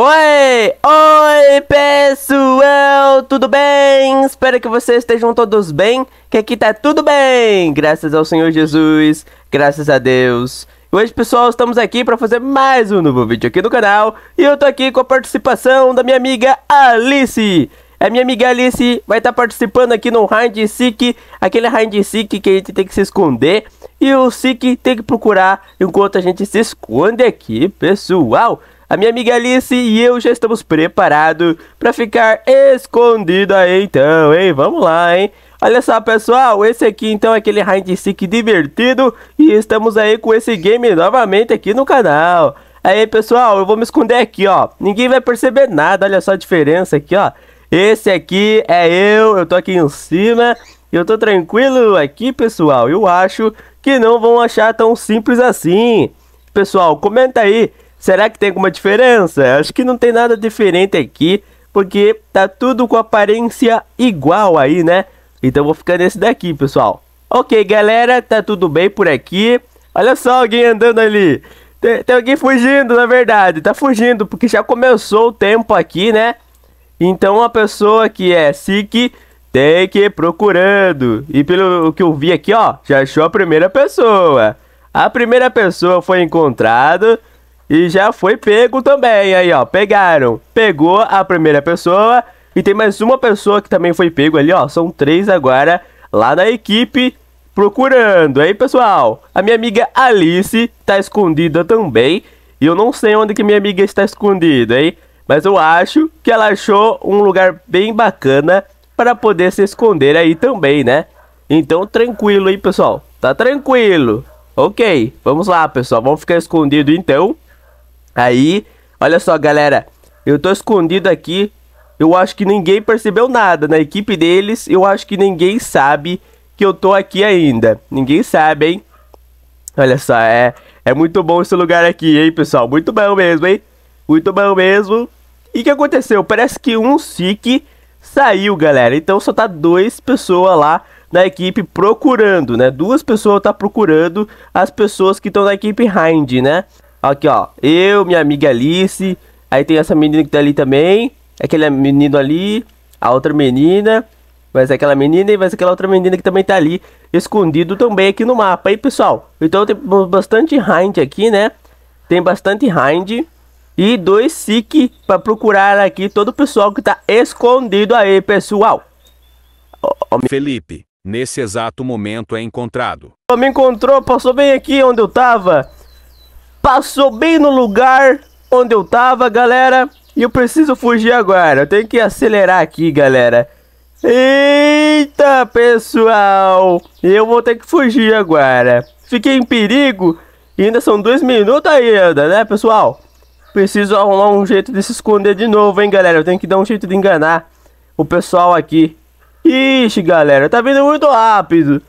Oi! Oi, pessoal! Tudo bem? Espero que vocês estejam todos bem, que aqui tá tudo bem! Graças ao Senhor Jesus, graças a Deus. hoje, pessoal, estamos aqui para fazer mais um novo vídeo aqui no canal. E eu tô aqui com a participação da minha amiga Alice. A minha amiga Alice vai estar tá participando aqui no Hide Seek, aquele Hide Seek que a gente tem que se esconder e o Seek tem que procurar enquanto a gente se esconde aqui, pessoal. A minha amiga Alice e eu já estamos preparados para ficar escondido aí, então, hein? Vamos lá, hein? Olha só, pessoal, esse aqui então é aquele hide seek divertido e estamos aí com esse game novamente aqui no canal. Aí, pessoal, eu vou me esconder aqui, ó. Ninguém vai perceber nada, olha só a diferença aqui, ó. Esse aqui é eu, eu tô aqui em cima eu tô tranquilo aqui, pessoal. Eu acho que não vão achar tão simples assim. Pessoal, comenta aí Será que tem alguma diferença? Acho que não tem nada diferente aqui, porque tá tudo com aparência igual aí, né? Então vou ficar nesse daqui, pessoal. Ok, galera, tá tudo bem por aqui. Olha só alguém andando ali. Tem, tem, alguém fugindo, na verdade. Tá fugindo, porque já começou o tempo aqui, né? Então a pessoa que é sick tem que ir procurando. E pelo que eu vi aqui, ó, já achou a primeira pessoa. A primeira pessoa foi encontrada e já foi pego também, aí ó, pegaram. Pegou a primeira pessoa e tem mais uma pessoa que também foi pego ali, ó. São três agora lá na equipe procurando, aí pessoal? A minha amiga Alice tá escondida também. E eu não sei onde que minha amiga está escondida, hein? Mas eu acho que ela achou um lugar bem bacana para poder se esconder aí também, né? Então, tranquilo aí, pessoal. Tá tranquilo. Ok, vamos lá, pessoal. Vamos ficar escondido então. Aí, olha só, galera. Eu tô escondido aqui. Eu acho que ninguém percebeu nada. Na equipe deles, eu acho que ninguém sabe que eu tô aqui ainda. Ninguém sabe, hein? Olha só, é, é muito bom esse lugar aqui, hein, pessoal? Muito bom mesmo, hein? Muito bom mesmo. E o que aconteceu? Parece que um sic saiu, galera. Então só tá duas pessoas lá na equipe procurando, né? Duas pessoas tá procurando as pessoas que estão na equipe Hind, né? Aqui, ó. Eu, minha amiga Alice. Aí tem essa menina que tá ali também. Aquele menino ali. A outra menina. Vai ser é aquela menina e vai ser aquela outra menina que também tá ali. Escondido também aqui no mapa. Aí, pessoal. Então tem bastante hind aqui, né? Tem bastante hind. E dois Sik para procurar aqui todo o pessoal que tá escondido aí, pessoal. Felipe, nesse exato momento é encontrado. Me encontrou, passou bem aqui onde eu tava. Passou bem no lugar onde eu tava, galera. E eu preciso fugir agora. Eu tenho que acelerar aqui, galera. Eita, pessoal. Eu vou ter que fugir agora. Fiquei em perigo. E ainda são dois minutos ainda, né, pessoal? Preciso arrumar um jeito de se esconder de novo, hein, galera. Eu tenho que dar um jeito de enganar o pessoal aqui. Ixi, galera, tá vindo muito rápido.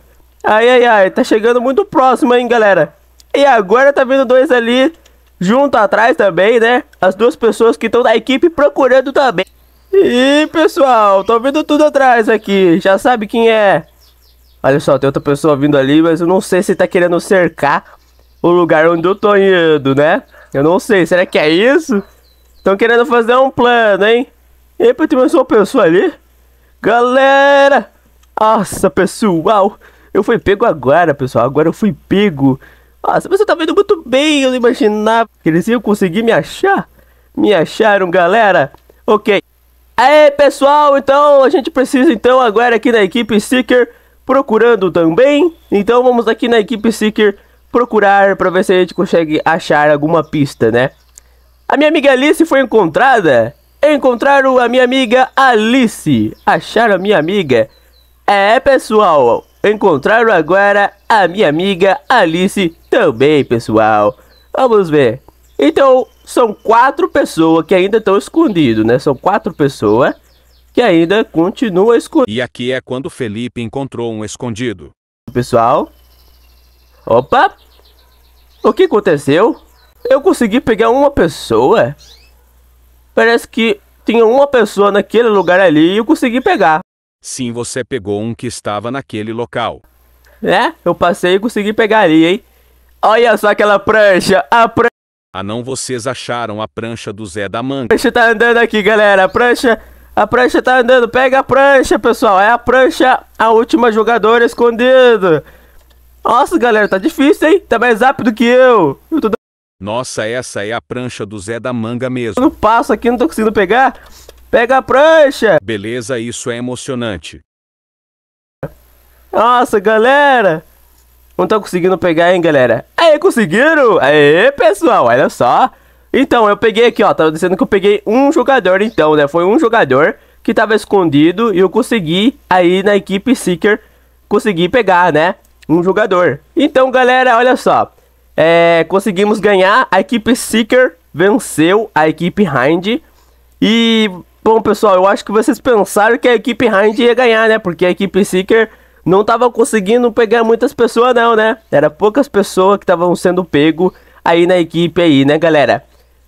Ai, ai, ai, tá chegando muito próximo, hein, galera. E agora tá vindo dois ali junto atrás também, né? As duas pessoas que estão da equipe procurando também. E pessoal, tô vendo tudo atrás aqui. Já sabe quem é? Olha só, tem outra pessoa vindo ali, mas eu não sei se tá querendo cercar o lugar onde eu tô indo, né? Eu não sei, será que é isso? Estão querendo fazer um plano, hein? Epa, tem mais uma pessoa ali. Galera! Nossa, pessoal! Eu fui pego agora, pessoal. Agora eu fui pego. Nossa, ah, você tá vendo muito bem, eu não imaginava que eles iam conseguir me achar. Me acharam, galera. Ok. Aê, pessoal, então a gente precisa então agora aqui na equipe Seeker procurando também. Então vamos aqui na equipe Seeker procurar para ver se a gente consegue achar alguma pista, né? A minha amiga Alice foi encontrada. Encontraram a minha amiga Alice. Acharam a minha amiga. É, pessoal, encontraram agora a minha amiga Alice também, pessoal. Vamos ver. Então, são quatro pessoas que ainda estão escondidas, né? São quatro pessoas que ainda continuam escondidas. E aqui é quando Felipe encontrou um escondido. Pessoal. Opa! O que aconteceu? Eu consegui pegar uma pessoa? Parece que tinha uma pessoa naquele lugar ali e eu consegui pegar. Sim, você pegou um que estava naquele local. Né? Eu passei e consegui pegar ali, hein? Olha só aquela prancha, a prancha. Ah não, vocês acharam a prancha do Zé da Manga. A prancha tá andando aqui, galera. A prancha, a prancha tá andando. Pega a prancha, pessoal. É a prancha, a última jogadora escondida. Nossa, galera, tá difícil, hein? Tá mais rápido que eu. eu tô... Nossa, essa é a prancha do Zé da Manga mesmo. Eu não passo aqui, não tô conseguindo pegar. Pega a prancha! Beleza, isso é emocionante. Nossa, galera! Não estão conseguindo pegar, hein, galera? Aí, conseguiram! Aê, pessoal, olha só! Então, eu peguei aqui, ó, tava dizendo que eu peguei um jogador, então, né? Foi um jogador que tava escondido e eu consegui, aí, na equipe Seeker, consegui pegar, né? Um jogador. Então, galera, olha só. É, conseguimos ganhar, a equipe Seeker venceu a equipe Hind. E Bom, pessoal, eu acho que vocês pensaram que a equipe Hind ia ganhar, né? Porque a equipe Seeker não estava conseguindo pegar muitas pessoas não, né? Era poucas pessoas que estavam sendo pego aí na equipe aí, né, galera?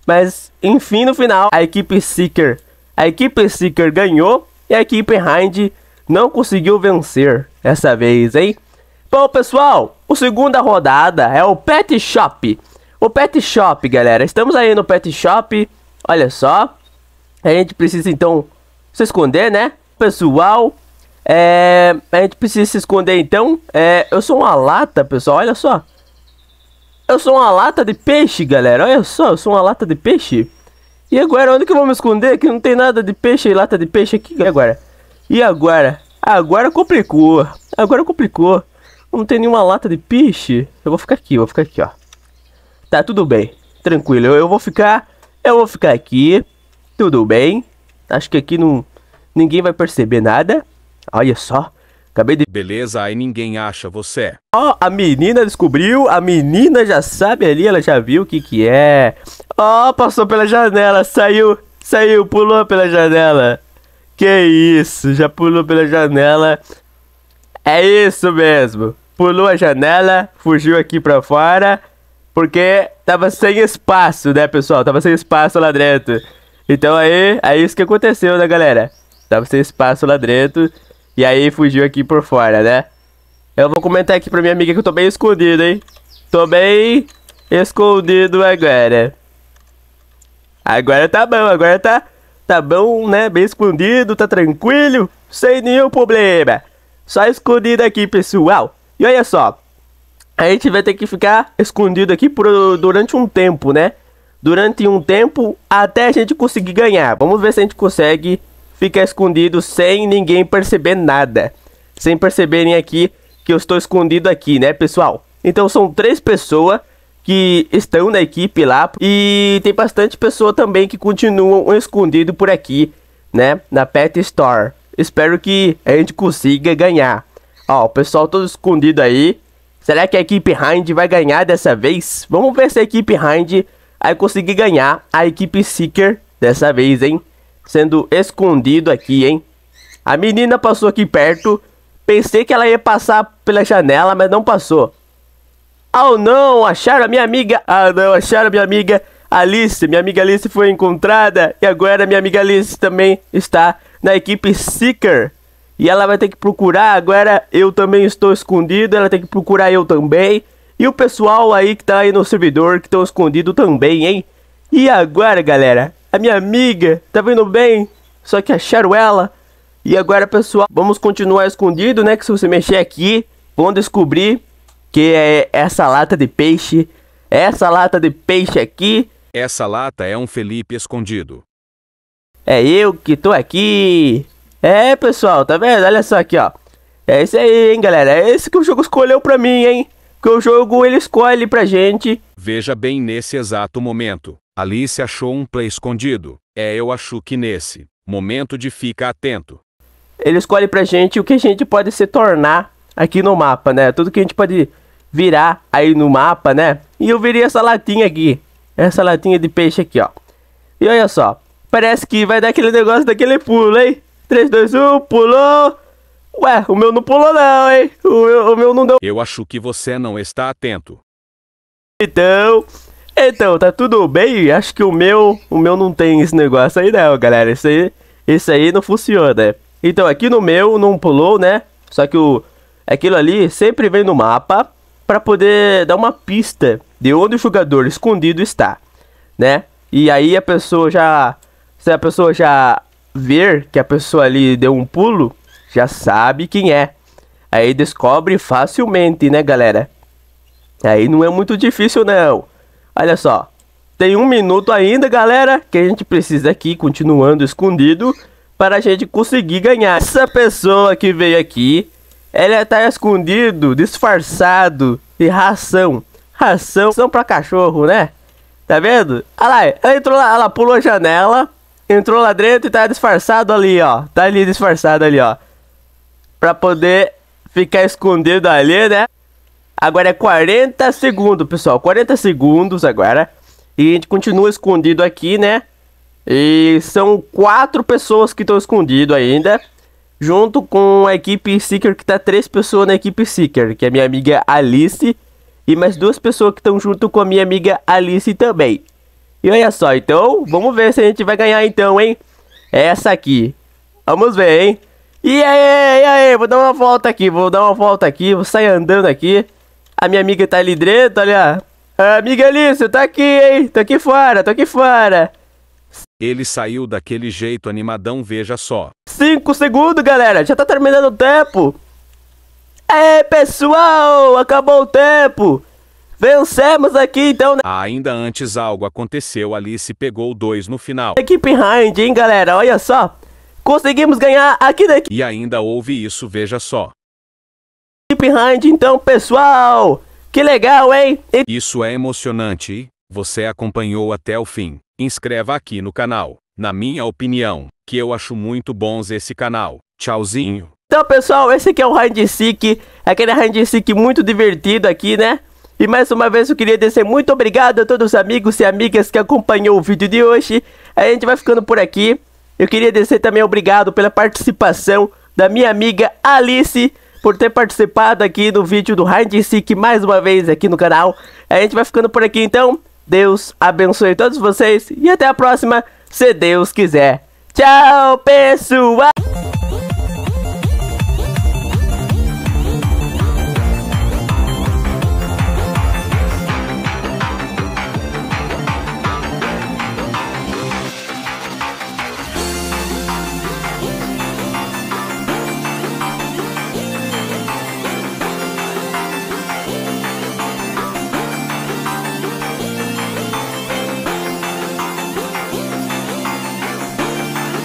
Mas, enfim, no final, a equipe Seeker, a equipe Seeker ganhou e a equipe Hind não conseguiu vencer essa vez, hein? Bom, pessoal, a segunda rodada é o Pet Shop. O Pet Shop, galera, estamos aí no Pet Shop, olha só. A gente precisa então se esconder, né? Pessoal, é, a gente precisa se esconder então. É, eu sou uma lata, pessoal, olha só. Eu sou uma lata de peixe, galera. Olha só, eu sou uma lata de peixe. E agora, onde que eu vou me esconder? Que não tem nada de peixe e lata de peixe aqui. E agora? E agora? Agora complicou. Agora complicou. Não tem nenhuma lata de peixe. Eu vou ficar aqui, vou ficar aqui, ó. Tá, tudo bem. Tranquilo. Eu, eu vou ficar... Eu vou ficar aqui. Tudo bem? Acho que aqui não ninguém vai perceber nada. Olha só. Acabei de. Beleza, aí ninguém acha você. Ó, oh, a menina descobriu, a menina já sabe ali, ela já viu o que que é. Ó, oh, passou pela janela, saiu, saiu, pulou pela janela. Que isso, já pulou pela janela. É isso mesmo. Pulou a janela, fugiu aqui pra fora, porque tava sem espaço, né, pessoal? Tava sem espaço lá dentro. Então aí, é isso que aconteceu, né, galera? Dava sem espaço lá dentro. E aí fugiu aqui por fora, né? Eu vou comentar aqui pra minha amiga que eu tô bem escondido, hein? Tô bem escondido agora. Agora tá bom, agora tá, tá bom, né? Bem escondido, tá tranquilo, sem nenhum problema. Só escondido aqui, pessoal. E olha só, a gente vai ter que ficar escondido aqui por, durante um tempo, né? durante um tempo até a gente conseguir ganhar. Vamos ver se a gente consegue ficar escondido sem ninguém perceber nada. Sem perceberem aqui que eu estou escondido aqui, né, pessoal? Então são três pessoas que estão na equipe lá e tem bastante pessoa também que continuam escondido por aqui, né, na Pet Store. Espero que a gente consiga ganhar. Ó, o pessoal todo escondido aí. Será que a equipe Hind vai ganhar dessa vez? Vamos ver se a equipe Hind Aí consegui ganhar a equipe Seeker dessa vez, hein? Sendo escondido aqui, hein? A menina passou aqui perto. Pensei que ela ia passar pela janela, mas não passou. Oh não, acharam a minha amiga. Ah não, acharam a minha amiga Alice. Minha amiga Alice foi encontrada. E agora minha amiga Alice também está na equipe Seeker. E ela vai ter que procurar. Agora eu também estou escondido. Ela tem que procurar eu também. E o pessoal aí que tá aí no servidor, que estão escondido também, hein? E agora, galera? A minha amiga, tá vindo bem? Só que acharam ela. E agora, pessoal, vamos continuar escondido, né? Que se você mexer aqui, vão descobrir que é essa lata de peixe. Essa lata de peixe aqui. Essa lata é um Felipe escondido. É eu que tô aqui. É, pessoal, tá vendo? Olha só aqui, ó. É isso aí, hein, galera. É esse que o jogo escolheu pra mim, hein? Porque o jogo ele escolhe pra gente. Veja bem nesse exato momento. Alice achou um play escondido. É, eu acho que nesse momento de fica atento. Ele escolhe pra gente o que a gente pode se tornar aqui no mapa, né? Tudo que a gente pode virar aí no mapa, né? E eu virei essa latinha aqui. Essa latinha de peixe aqui, ó. E olha só. Parece que vai dar aquele negócio daquele pulo, hein? 3, 2, 1, pulou. Ué, o meu não pulou não, hein? O meu, o meu não deu. Eu acho que você não está atento. Então, então, tá tudo bem? Acho que o meu, o meu não tem esse negócio aí não, galera. Isso aí, isso aí não funciona. Né? Então, aqui no meu não pulou, né? Só que o aquilo ali sempre vem no mapa para poder dar uma pista de onde o jogador escondido está, né? E aí a pessoa já se a pessoa já ver que a pessoa ali deu um pulo, já sabe quem é. Aí descobre facilmente, né, galera? Aí não é muito difícil, não. Olha só. Tem um minuto ainda, galera, que a gente precisa aqui, continuando escondido, para a gente conseguir ganhar. Essa pessoa que veio aqui, ela tá escondido, disfarçado de ração. Ração, são pra cachorro, né? Tá vendo? Olha lá, ela entrou lá, ela pulou a janela, entrou lá dentro e tá disfarçado ali, ó. Tá ali disfarçado ali, ó. Pra poder ficar escondido ali, né? Agora é 40 segundos, pessoal. 40 segundos agora. E a gente continua escondido aqui, né? E são quatro pessoas que estão escondido ainda. Junto com a equipe Seeker, que tá três pessoas na equipe Seeker. Que é minha amiga Alice. E mais duas pessoas que estão junto com a minha amiga Alice também. E olha só, então, vamos ver se a gente vai ganhar então, hein? Essa aqui. Vamos ver, hein? E aí, e aí, vou dar uma volta aqui, vou dar uma volta aqui, vou sair andando aqui. A minha amiga tá ali dreta, olha. É, amiga Alice, tá aqui, hein? Tô aqui fora, tô aqui fora. Ele saiu daquele jeito animadão, veja só. Cinco segundos, galera, já tá terminando o tempo. É, pessoal, acabou o tempo. Vencemos aqui, então. Né? Ainda antes algo aconteceu, Alice pegou dois no final. Equipe Hind, hein, galera, olha só. Conseguimos ganhar aqui daqui. E ainda houve isso, veja só. Keep hind então, pessoal. Que legal, hein? E... Isso é emocionante. Você acompanhou até o fim. Inscreva aqui no canal. Na minha opinião, que eu acho muito bons esse canal. Tchauzinho. Então, pessoal, esse aqui é o Hand Seek, aquele Hand Seek muito divertido aqui, né? E mais uma vez eu queria dizer muito obrigado a todos os amigos e amigas que acompanhou o vídeo de hoje. A gente vai ficando por aqui. Eu queria dizer também obrigado pela participação da minha amiga Alice por ter participado aqui do vídeo do Hide and Seek mais uma vez aqui no canal. A gente vai ficando por aqui então. Deus abençoe todos vocês e até a próxima, se Deus quiser. Tchau, pessoal!